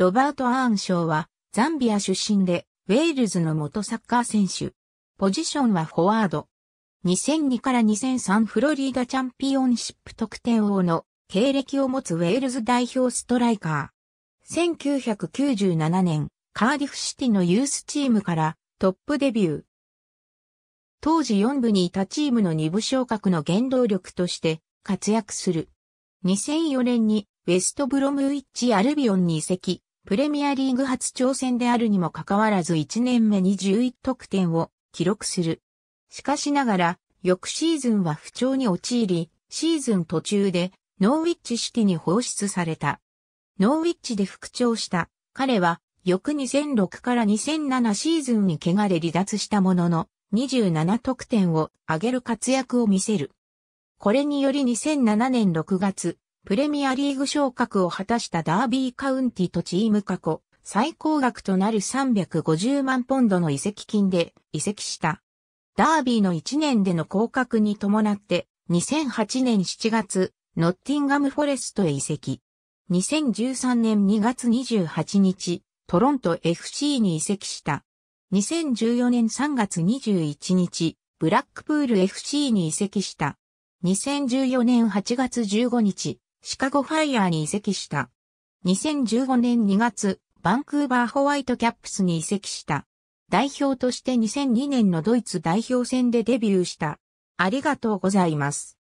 ロバート・アーン賞は、ザンビア出身で、ウェールズの元サッカー選手。ポジションはフォワード。2002から2003フロリーダチャンピオンシップ得点王の経歴を持つウェールズ代表ストライカー。1997年、カーディフシティのユースチームからトップデビュー。当時4部にいたチームの2部昇格の原動力として活躍する。2004年にウェストブロムウィッチアルビオンに移籍、プレミアリーグ初挑戦であるにもかかわらず1年目に11得点を記録する。しかしながら、翌シーズンは不調に陥り、シーズン途中でノーウィッチシティに放出された。ノーウィッチで復調した彼は翌2006から2007シーズンに怪我で離脱したものの27得点を上げる活躍を見せる。これにより2007年6月、プレミアリーグ昇格を果たしたダービーカウンティとチーム過去最高額となる350万ポンドの移籍金で移籍した。ダービーの1年での降格に伴って2008年7月、ノッティンガムフォレストへ移籍。2013年2月28日、トロント FC に移籍した。2014年3月21日、ブラックプール FC に移籍した。2014年8月15日、シカゴファイヤーに移籍した。2015年2月、バンクーバーホワイトキャップスに移籍した。代表として2002年のドイツ代表戦でデビューした。ありがとうございます。